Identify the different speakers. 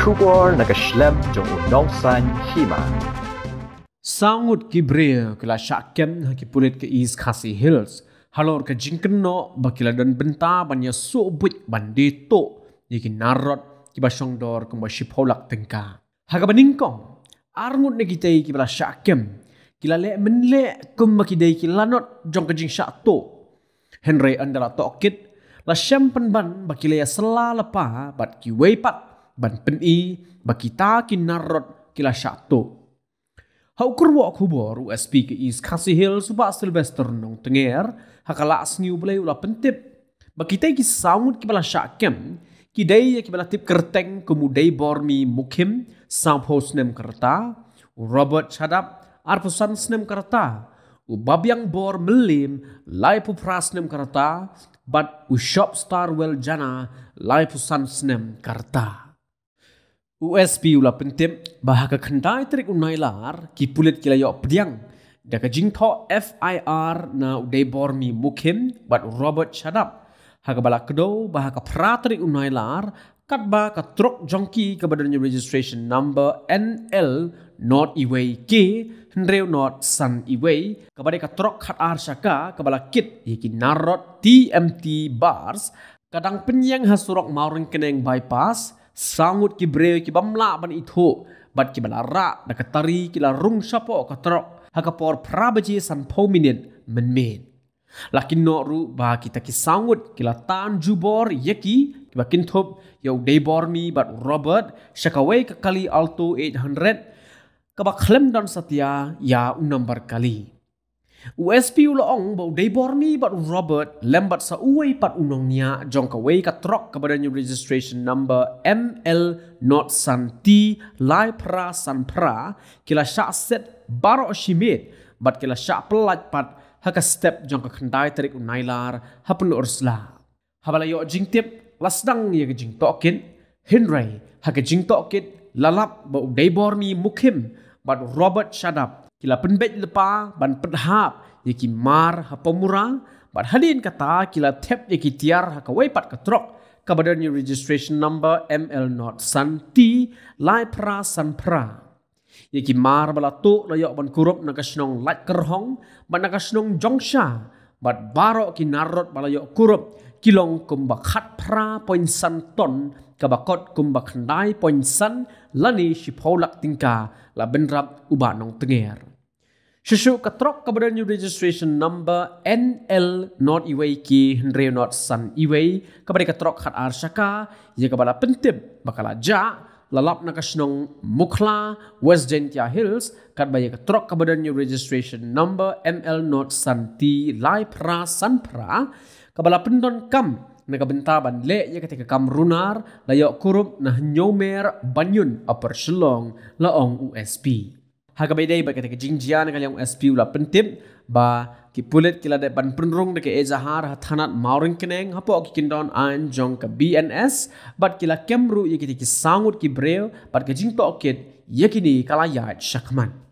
Speaker 1: Kubor nagashlem jong unong san hima. Sangut kibria kila shakem pulit ke East Khasi Hills. Halor ke jingkeno bakila dan benta banya subut bandito. Yiki narot kiba shongdor kumba shipholak tengka. Haga baningkong. Arngut negitei kibala shakem. Kila le menle kumba kidei kilanot jong ke jing shakto. Henry andala tokit. La shempen ban bakila ya selalapa bat kiwepat. pat ban peni bakita narot kila shato hau kurwa kubor usp ke is kasi hill suba sylvester nong tenger hakala asniu blai ula pentip bakita ki sound ki bala shakem ki dai ya ki bala tip kerteng kemudai bormi mukhim sampos nem karta robert chadap arpusan snem karta u babyang bor melim laipu prasnem karta but u shop star well jana laipu san snem karta USB ula pentem bahaka khandai terik unai lar ki pulit kila yo pdiang daka jingtho FIR na udai bor mi mukhem but Robert Chadap haka bala kedo bahaka pratri unai lar katba ka truck jonki ka badan registration number NL not iway K hendreu not sun iway ka bade ka truck khat ar saka ka bala kit yiki narot TMT bars kadang penyang hasurok maureng keneng bypass sangut ki breu ki bamla ban itho bat ki balara da ka tari ki la rung sapo ka tro ha ka por prabaji san phominen men men lakin no ru ba ki ta ki sangut ki la tan jubor yeki ki ba kin thop yo dei bor mi bat robert shakawe ka kali alto 800 ka ba khlem don satya ya u number kali USP ulo ong bau day bormi bau Robert lembat sa uwe pat unong niya jong kawai katrok kepada new registration number ML not San T lai pra san pra kila sya set baro shimit bat kila sya pelat pat haka step jong kakandai terik unailar hapun ursla habala yo jing tip lasdang ya ke jing tokin hinrai haka jing tokin, lalap bau day bormi mukhim bat Robert shut up kila penbet lepa ban penhap yaki mar ha pomura ban halin kata kila tep yaki tiar ha kawai pat ka trok ka badan registration number ml not san t lai pra san pra yaki mar bala to la yok ban kurup na ka snong lat kerhong ban na ka snong jongsha bat barok ki narot bala yok kurup กิลงกุมบักขัดพระปอยสันตนกับกอดกุมบักนายปอยสันและนี้ชิพอลักติงกาและเป็นรับอุบานองเตงร์ชิชูกระทรกกับเดินยูริจิสเทชันนัมเบอร์ NL นอตอีเวกีฮันเรียนอตสันอีเวกับเดกระทรกขัดอาร์ชกายังกับเราเป็นติบบักลาจ่า lalap na kasinong Mukla, West Gentia Hills, kat bayi ka trok kabadan yung registration number ML Not Santi Lai Pra San Pra, kabala pendon kam na kabintaban le ya ketika kam runar, layok kurup na nyomer banyun upper shilong laong USP hakabedei ba kete ke jingjia na yang sp ulah pentip ba ki pulet kila de ban prunrung de ke ezahar hathanat maurin keneng hapo ki kindon an jong ke bns but kila kemru ye ki sangut ki breu but ke jing to ket yekini kala ya shakman